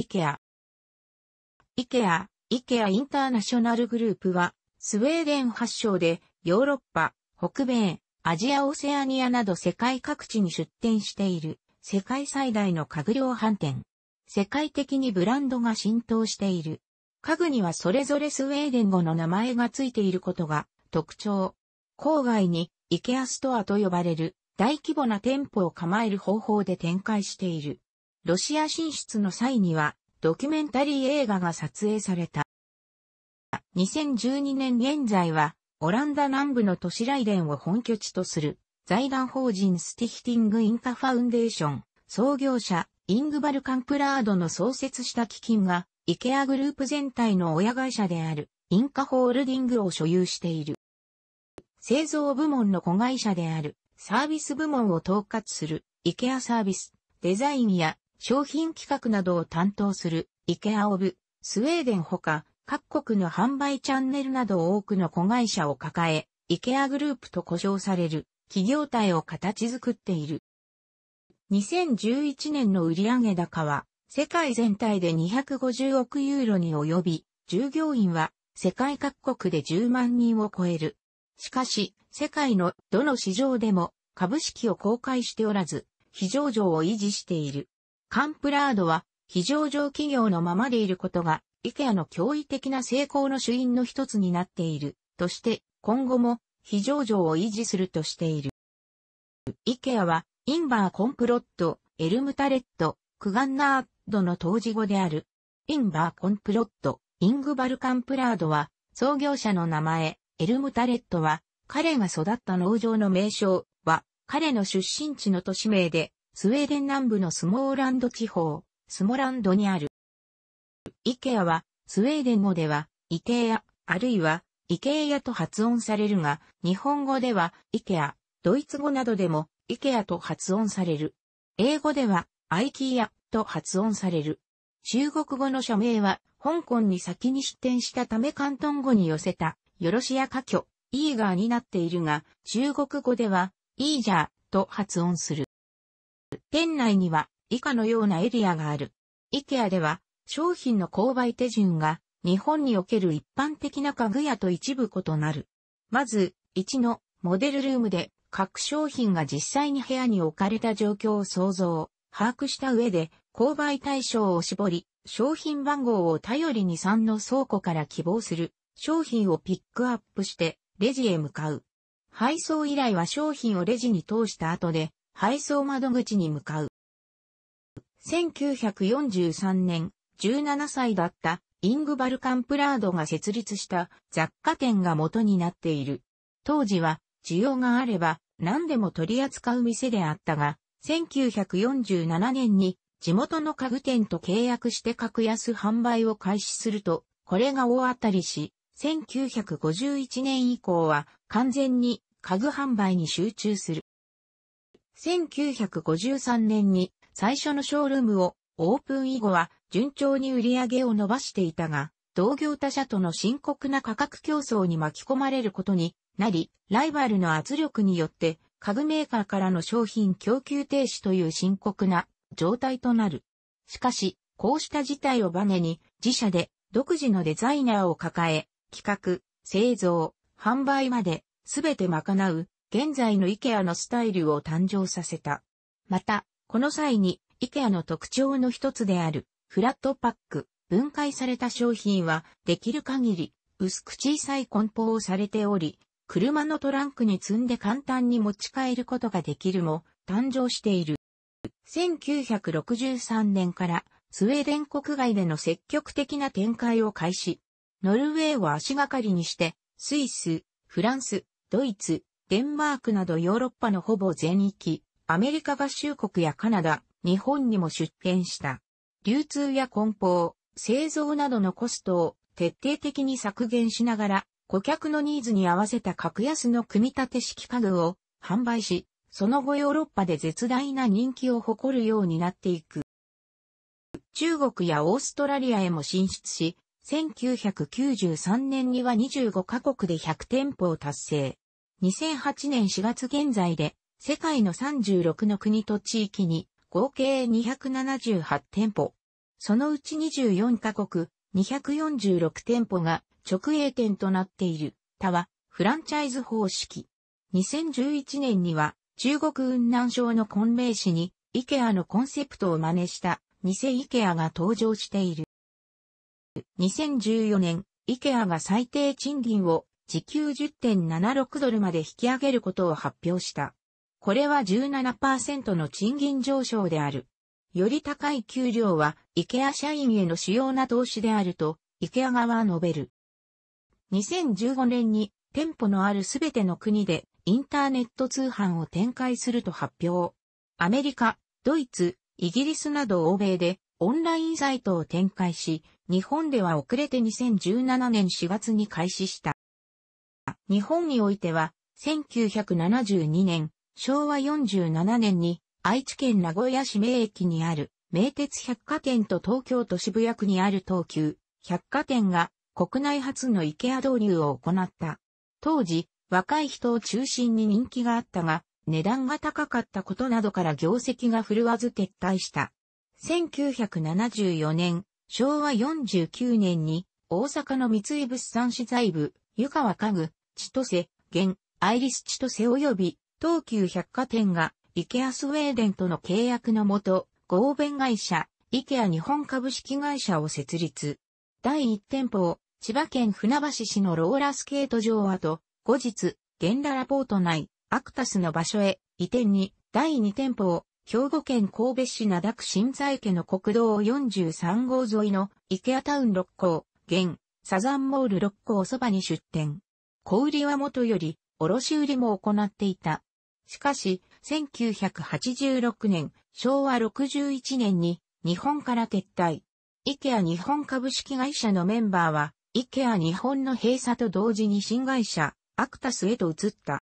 IKEA。IKEA、IKEA インターナショナルグループは、スウェーデン発祥で、ヨーロッパ、北米、アジアオセアニアなど世界各地に出店している、世界最大の家具量販店。世界的にブランドが浸透している。家具にはそれぞれスウェーデン語の名前がついていることが特徴。郊外に IKEA ストアと呼ばれる大規模な店舗を構える方法で展開している。ロシア進出の際には、ドキュメンタリー映画が撮影された。2012年現在は、オランダ南部の都市ライデンを本拠地とする、財団法人スティヒティング・インカ・ファウンデーション、創業者、イングバルカンプラードの創設した基金が、イケアグループ全体の親会社である、インカホールディングを所有している。製造部門の子会社である、サービス部門を統括する、イケアサービス、デザインや商品企画などを担当する、イケアオブ、スウェーデンほか、各国の販売チャンネルなど多くの子会社を抱え、イケアグループと呼称される、企業体を形作っている。2011年の売上高は、世界全体で250億ユーロに及び、従業員は世界各国で10万人を超える。しかし、世界のどの市場でも株式を公開しておらず、非上場を維持している。カンプラードは非上場企業のままでいることが、イケアの驚異的な成功の主因の一つになっている、として、今後も非上場を維持するとしている。イケアは、インバーコンプロット、エルムタレット、クガンナードの当時語である。インバーコンプロット、イングバルカンプラードは、創業者の名前、エルムタレットは、彼が育った農場の名称は、彼の出身地の都市名で、スウェーデン南部のスモーランド地方、スモランドにある。イケアは、スウェーデン語では、イケア、あるいは、イケイアと発音されるが、日本語では、イケア、ドイツ語などでも、イケアと発音される。英語では、アイキーアと発音される。中国語の社名は、香港に先に出展したため関東語に寄せた、よろしや家居、イーガーになっているが、中国語では、イージャーと発音する。店内には以下のようなエリアがある。IKEA では商品の購買手順が日本における一般的な家具屋と一部異なる。まず、1のモデルルームで各商品が実際に部屋に置かれた状況を想像、把握した上で購買対象を絞り、商品番号を頼りに3の倉庫から希望する商品をピックアップしてレジへ向かう。配送依頼は商品をレジに通した後で配送窓口に向かう。1943年、17歳だったイングバルカンプラードが設立した雑貨店が元になっている。当時は需要があれば何でも取り扱う店であったが、1947年に地元の家具店と契約して格安販売を開始すると、これが大当たりし、1951年以降は完全に家具販売に集中する。1953年に最初のショールームをオープン以後は順調に売り上げを伸ばしていたが、同業他社との深刻な価格競争に巻き込まれることになり、ライバルの圧力によって家具メーカーからの商品供給停止という深刻な状態となる。しかし、こうした事態をバネに自社で独自のデザイナーを抱え、企画、製造、販売まで全て賄う現在のイケアのスタイルを誕生させた。また、この際にイケアの特徴の一つであるフラットパック、分解された商品はできる限り薄く小さい梱包をされており、車のトランクに積んで簡単に持ち帰ることができるも誕生している。1963年からスウェーデン国外での積極的な展開を開始。ノルウェーを足がかりにして、スイス、フランス、ドイツ、デンマークなどヨーロッパのほぼ全域、アメリカ合衆国やカナダ、日本にも出店した。流通や梱包、製造などのコストを徹底的に削減しながら、顧客のニーズに合わせた格安の組み立て式家具を販売し、その後ヨーロッパで絶大な人気を誇るようになっていく。中国やオーストラリアへも進出し、1993年には25カ国で100店舗を達成。2008年4月現在で、世界の36の国と地域に、合計278店舗。そのうち24カ国、246店舗が直営店となっている、他は、フランチャイズ方式。2011年には、中国雲南省の昆明市に、イケアのコンセプトを真似した、偽イケアが登場している。2014年、イケアが最低賃金を時給10.76ドルまで引き上げることを発表した。これは17%の賃金上昇である。より高い給料は、イケア社員への主要な投資であると、イケア側は述べる。2015年に、店舗のあるすべての国で、インターネット通販を展開すると発表。アメリカ、ドイツ、イギリスなど欧米で、オンラインサイトを展開し、日本では遅れて2017年4月に開始した。日本においては、1972年、昭和47年に、愛知県名古屋市名駅にある、名鉄百貨店と東京都渋谷区にある東急、百貨店が、国内初の池屋 e 導入を行った。当時、若い人を中心に人気があったが、値段が高かったことなどから業績が振るわず撤退した。1974年、昭和49年に、大阪の三井物産資材部、湯川家具、千歳、現、アイリス千歳及び東急百貨店が、イケアスウェーデンとの契約のもと、合弁会社、イケア日本株式会社を設立。第1店舗を、千葉県船橋市のローラースケート場跡、後日、現ララポート内、アクタスの場所へ、移転に、第2店舗を、兵庫県神戸市灘区新在家の国道43号沿いの、イケアタウン六甲、現、サザンモール六甲そばに出店。小売りはもとより、卸売りも行っていた。しかし、1986年、昭和61年に日本から撤退。イケア日本株式会社のメンバーは、イケア日本の閉鎖と同時に新会社、アクタスへと移った。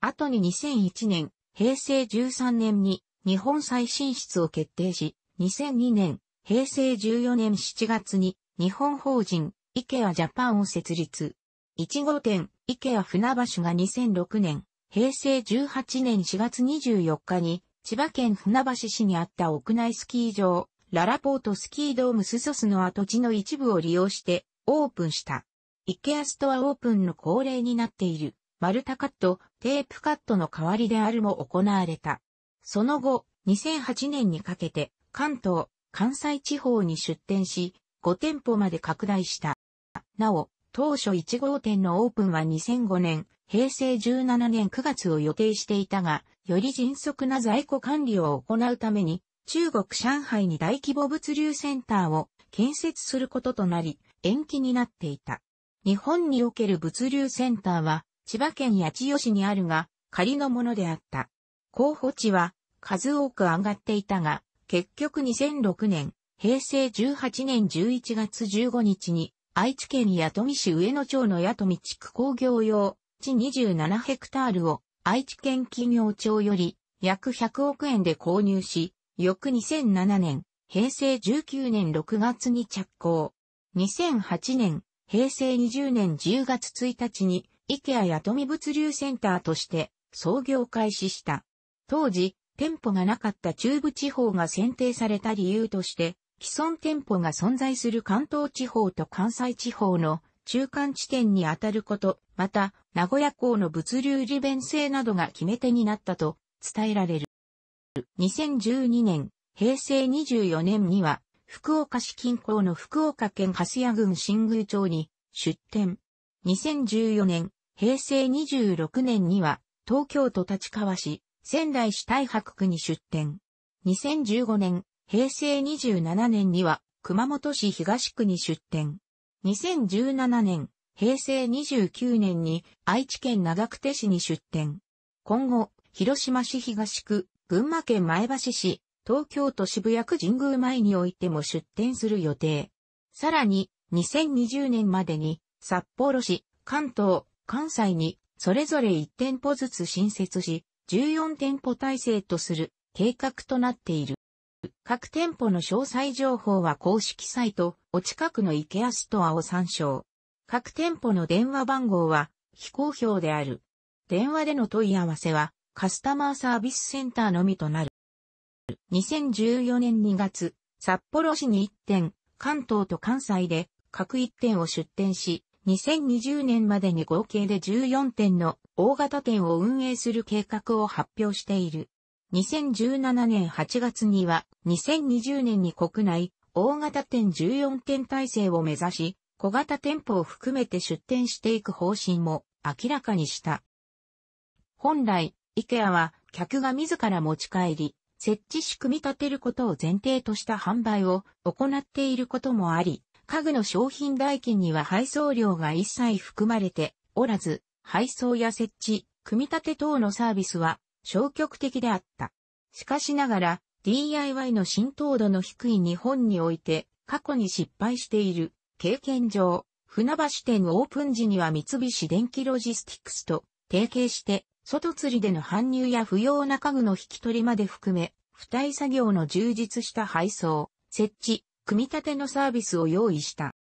後に2001年、平成13年に日本再進出を決定し、2002年、平成14年7月に日本法人、イケアジャパンを設立。1号店、池谷船橋が2006年、平成18年4月24日に、千葉県船橋市にあった屋内スキー場、ララポートスキードームスソスの跡地の一部を利用して、オープンした。池谷ストアオープンの恒例になっている、丸太カット、テープカットの代わりであるも行われた。その後、2008年にかけて、関東、関西地方に出店し、5店舗まで拡大した。なお、当初1号店のオープンは2005年、平成17年9月を予定していたが、より迅速な在庫管理を行うために、中国上海に大規模物流センターを建設することとなり、延期になっていた。日本における物流センターは、千葉県八千代市にあるが、仮のものであった。候補地は、数多く上がっていたが、結局2006年、平成18年11月15日に、愛知県八富市上野町の八富地区工業用地27ヘクタールを愛知県企業庁より約100億円で購入し、翌2007年、平成19年6月に着工。2008年、平成20年10月1日に、イケア八富物流センターとして創業開始した。当時、店舗がなかった中部地方が選定された理由として、既存店舗が存在する関東地方と関西地方の中間地点にあたること、また、名古屋港の物流利便性などが決め手になったと伝えられる。2012年、平成24年には、福岡市近郊の福岡県粕屋郡新宮町に出店。2014年、平成26年には、東京都立川市、仙台市大白区に出店。2015年、平成27年には熊本市東区に出店。2017年、平成29年に愛知県長久手市に出店。今後、広島市東区、群馬県前橋市、東京都渋谷区神宮前においても出店する予定。さらに、2020年までに、札幌市、関東、関西に、それぞれ1店舗ずつ新設し、14店舗体制とする計画となっている。各店舗の詳細情報は公式サイト、お近くのイケアストアを参照。各店舗の電話番号は非公表である。電話での問い合わせはカスタマーサービスセンターのみとなる。2014年2月、札幌市に1店、関東と関西で各1店を出店し、2020年までに合計で14店の大型店を運営する計画を発表している。2017年8月には2020年に国内大型店14店体制を目指し、小型店舗を含めて出店していく方針も明らかにした。本来、IKEA は客が自ら持ち帰り、設置し組み立てることを前提とした販売を行っていることもあり、家具の商品代金には配送料が一切含まれておらず、配送や設置、組み立て等のサービスは消極的であった。しかしながら、DIY の浸透度の低い日本において、過去に失敗している経験上、船橋店オープン時には三菱電機ロジスティクスと提携して、外釣りでの搬入や不要な家具の引き取りまで含め、付帯作業の充実した配送、設置、組み立てのサービスを用意した。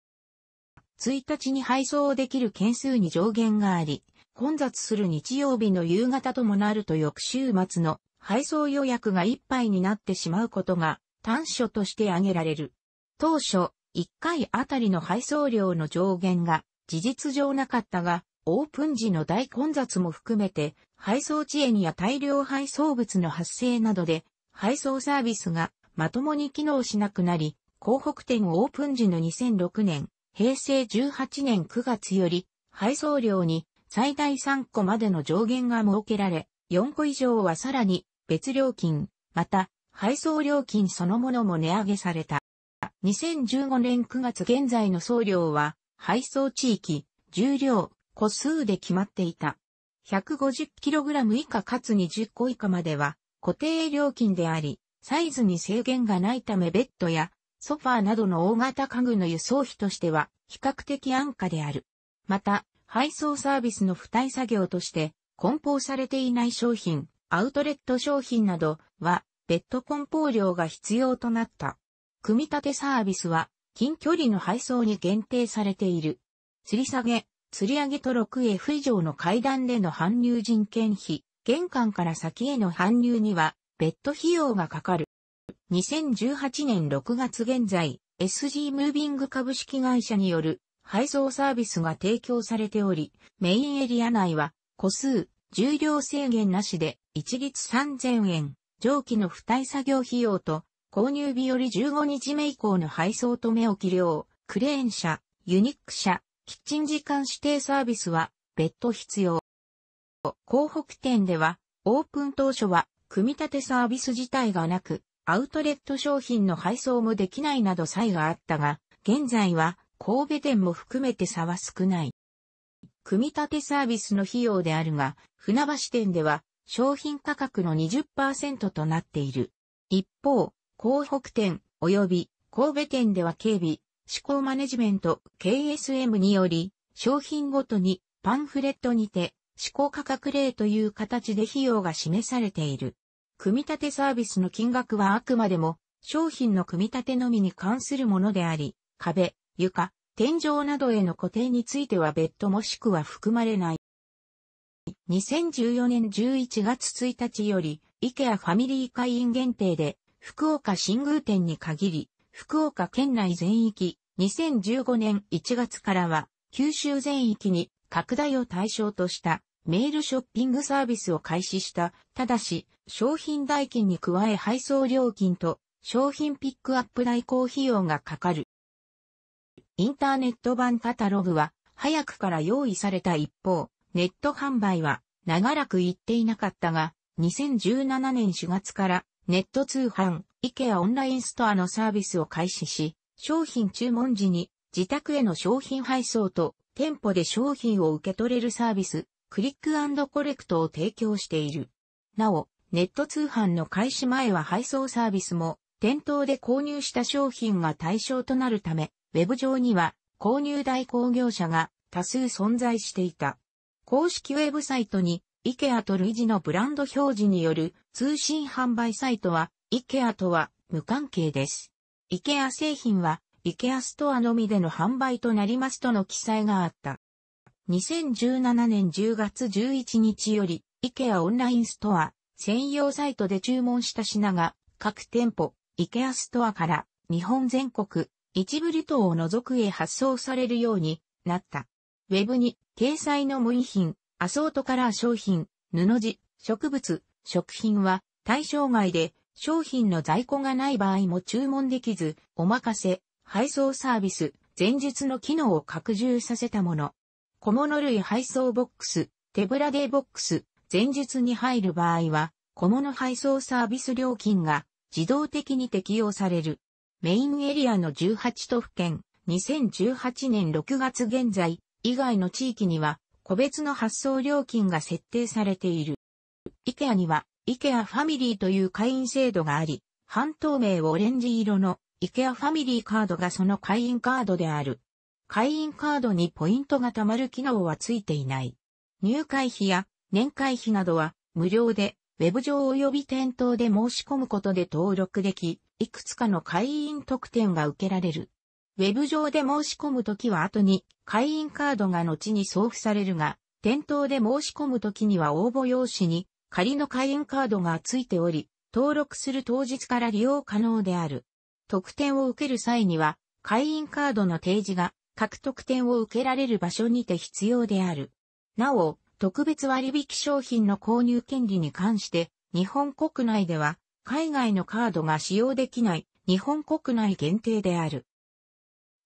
1日に配送できる件数に上限があり、混雑する日曜日の夕方ともなると翌週末の配送予約がいっぱいになってしまうことが短所として挙げられる。当初、1回あたりの配送量の上限が事実上なかったが、オープン時の大混雑も含めて、配送遅延や大量配送物の発生などで、配送サービスがまともに機能しなくなり、広北店オープン時の2006年、平成18年9月より、配送量に最大3個までの上限が設けられ、4個以上はさらに別料金、また配送料金そのものも値上げされた。2015年9月現在の送料は配送地域、重量、個数で決まっていた。150kg 以下かつ20個以下までは固定料金であり、サイズに制限がないためベッドやソファーなどの大型家具の輸送費としては比較的安価である。また、配送サービスの付帯作業として、梱包されていない商品、アウトレット商品などは、別途梱包料が必要となった。組み立てサービスは、近距離の配送に限定されている。吊り下げ、吊り上げと 6F 以上の階段での搬入人件費、玄関から先への搬入には、別途費用がかかる。2018年6月現在、SG ムービング株式会社による配送サービスが提供されており、メインエリア内は、個数、重量制限なしで、一律3000円、上記の付帯作業費用と、購入日より15日目以降の配送と目置き量、クレーン車、ユニック車、キッチン時間指定サービスは、別途必要。広北店では、オープン当初は、組み立てサービス自体がなく、アウトレット商品の配送もできないなど差異があったが、現在は、神戸店も含めて差は少ない。組み立てサービスの費用であるが、船橋店では商品価格の20%となっている。一方、広北店及び神戸店では警備、思考マネジメント KSM により、商品ごとにパンフレットにて、思考価格例という形で費用が示されている。組み立てサービスの金額はあくまでも商品の組み立てのみに関するものであり、壁、床、天井などへの固定については別途もしくは含まれない。2014年11月1日より、イケアファミリー会員限定で、福岡新宮店に限り、福岡県内全域、2015年1月からは、九州全域に拡大を対象としたメールショッピングサービスを開始した。ただし、商品代金に加え配送料金と商品ピックアップ代行費用がかかる。インターネット版カタログは早くから用意された一方、ネット販売は長らく行っていなかったが、2017年4月からネット通販、イケアオンラインストアのサービスを開始し、商品注文時に自宅への商品配送と店舗で商品を受け取れるサービス、クリックコレクトを提供している。なお、ネット通販の開始前は配送サービスも店頭で購入した商品が対象となるため、ウェブ上には購入代行業者が多数存在していた。公式ウェブサイトに IKEA と類似のブランド表示による通信販売サイトは IKEA とは無関係です。IKEA 製品は IKEA ストアのみでの販売となりますとの記載があった。2017年10月11日より IKEA オンラインストア専用サイトで注文した品が各店舗 IKEA ストアから日本全国一部離島を除くへ発送されるようになった。ウェブに、掲載の無印品、アソートカラー商品、布地、植物、食品は対象外で、商品の在庫がない場合も注文できず、お任せ、配送サービス、前日の機能を拡充させたもの。小物類配送ボックス、手ぶらでボックス、前日に入る場合は、小物配送サービス料金が自動的に適用される。メインエリアの18都府県、2018年6月現在以外の地域には個別の発送料金が設定されている。イケアにはイケアファミリーという会員制度があり、半透明オレンジ色のイケアファミリーカードがその会員カードである。会員カードにポイントが貯まる機能はついていない。入会費や年会費などは無料で、ウェブ上及び店頭で申し込むことで登録でき、いくつかの会員特典が受けられる。ウェブ上で申し込むときは後に会員カードが後に送付されるが、店頭で申し込むときには応募用紙に仮の会員カードが付いており、登録する当日から利用可能である。特典を受ける際には、会員カードの提示が各特典を受けられる場所にて必要である。なお、特別割引商品の購入権利に関して、日本国内では海外のカードが使用できない日本国内限定である。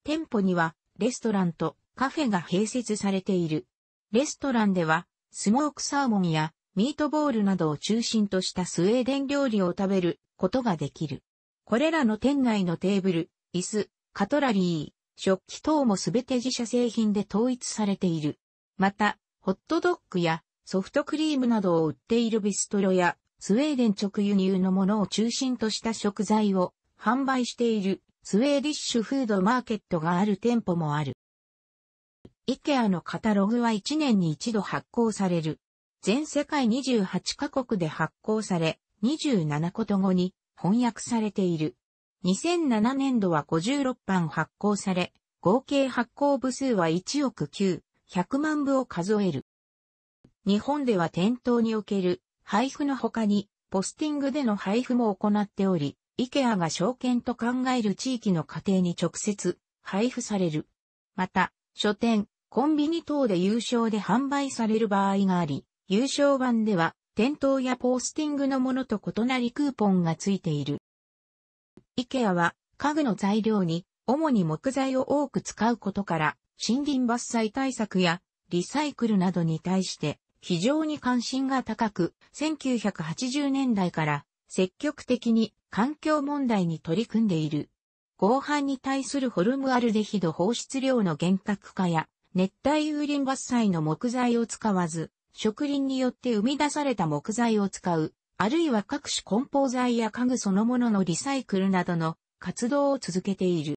店舗にはレストランとカフェが併設されている。レストランではスモークサーモンやミートボールなどを中心としたスウェーデン料理を食べることができる。これらの店内のテーブル、椅子、カトラリー、食器等もすべて自社製品で統一されている。また、ホットドッグやソフトクリームなどを売っているビストロやスウェーデン直輸入のものを中心とした食材を販売しているスウェーディッシュフードマーケットがある店舗もある。イケアのカタログは1年に1度発行される。全世界28カ国で発行され、27こと語に翻訳されている。2007年度は56版発行され、合計発行部数は1億9、100万部を数える。日本では店頭における配布の他に、ポスティングでの配布も行っており、IKEA が証券と考える地域の家庭に直接配布される。また、書店、コンビニ等で優勝で販売される場合があり、優勝版では、店頭やポスティングのものと異なりクーポンがついている。IKEA は、家具の材料に、主に木材を多く使うことから、森林伐採対策や、リサイクルなどに対して、非常に関心が高く、1980年代から積極的に環境問題に取り組んでいる。合板に対するホルムアルデヒド放出量の厳格化や、熱帯雨林伐採の木材を使わず、植林によって生み出された木材を使う、あるいは各種梱包材や家具そのもののリサイクルなどの活動を続けている。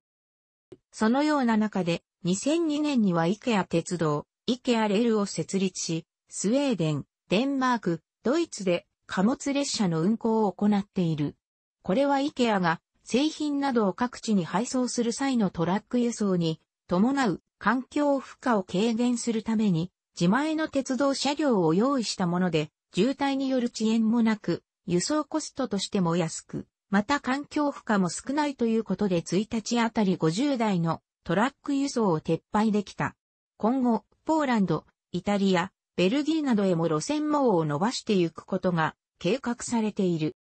そのような中で、2002年にはイケア鉄道、イケアレールを設立し、スウェーデン、デンマーク、ドイツで貨物列車の運行を行っている。これはイケアが製品などを各地に配送する際のトラック輸送に伴う環境負荷を軽減するために自前の鉄道車両を用意したもので渋滞による遅延もなく輸送コストとしても安く、また環境負荷も少ないということで1日あたり50台のトラック輸送を撤廃できた。今後、ポーランド、イタリア、ベルギーなどへも路線網を伸ばしていくことが計画されている。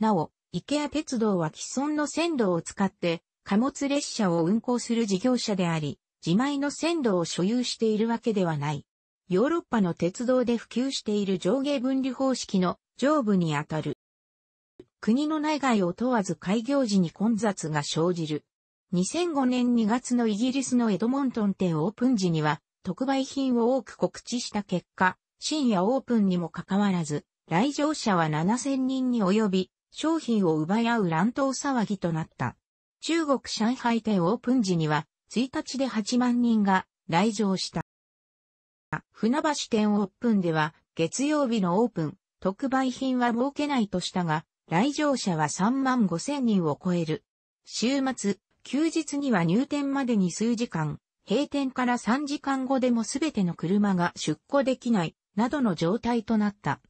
なお、イケア鉄道は既存の線路を使って貨物列車を運行する事業者であり、自前の線路を所有しているわけではない。ヨーロッパの鉄道で普及している上下分離方式の上部にあたる。国の内外を問わず開業時に混雑が生じる。2005年2月のイギリスのエドモントン店オープン時には、特売品を多く告知した結果、深夜オープンにもかかわらず、来場者は7000人に及び、商品を奪い合う乱闘騒ぎとなった。中国上海店オープン時には、1日で8万人が来場した。船橋店オープンでは、月曜日のオープン、特売品は設けないとしたが、来場者は3万5 0 0 0人を超える。週末、休日には入店までに数時間、閉店から3時間後でも全ての車が出庫できない、などの状態となった。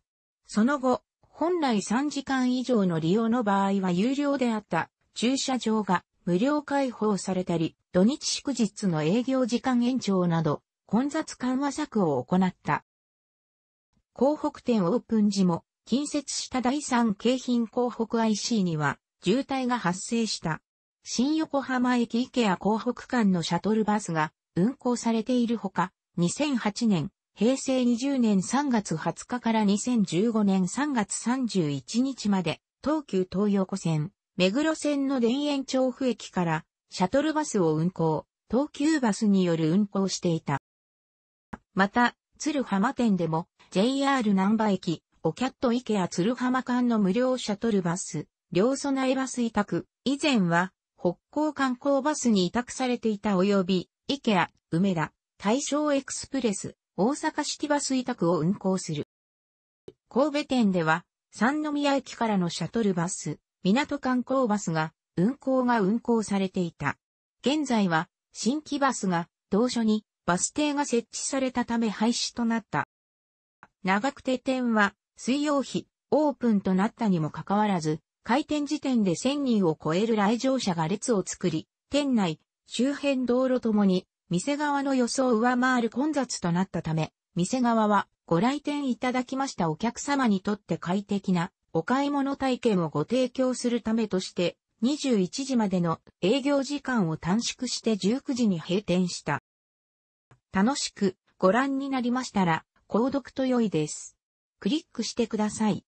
その後、本来3時間以上の利用の場合は有料であった駐車場が無料開放されたり、土日祝日の営業時間延長など、混雑緩和策を行った。広北店オープン時も、近接した第3京浜広北 IC には、渋滞が発生した。新横浜駅池谷港北間のシャトルバスが運行されているほか、2008年、平成20年3月20日から2015年3月31日まで、東急東横線、目黒線の田園調布駅から、シャトルバスを運行、東急バスによる運行していた。また、鶴浜店でも、JR 南波駅、おキャット池谷鶴浜間の無料シャトルバス、両備えバス委託、以前は、北港観光バスに委託されていた及び、池 k 梅田、大正エクスプレス、大阪シティバス委託を運行する。神戸店では、三宮駅からのシャトルバス、港観光バスが、運行が運行されていた。現在は、新規バスが、同所に、バス停が設置されたため廃止となった。長久手店は、水曜日、オープンとなったにもかかわらず、開店時点で1000人を超える来場者が列を作り、店内、周辺道路ともに、店側の予想を上回る混雑となったため、店側はご来店いただきましたお客様にとって快適なお買い物体験をご提供するためとして、21時までの営業時間を短縮して19時に閉店した。楽しくご覧になりましたら、購読と良いです。クリックしてください。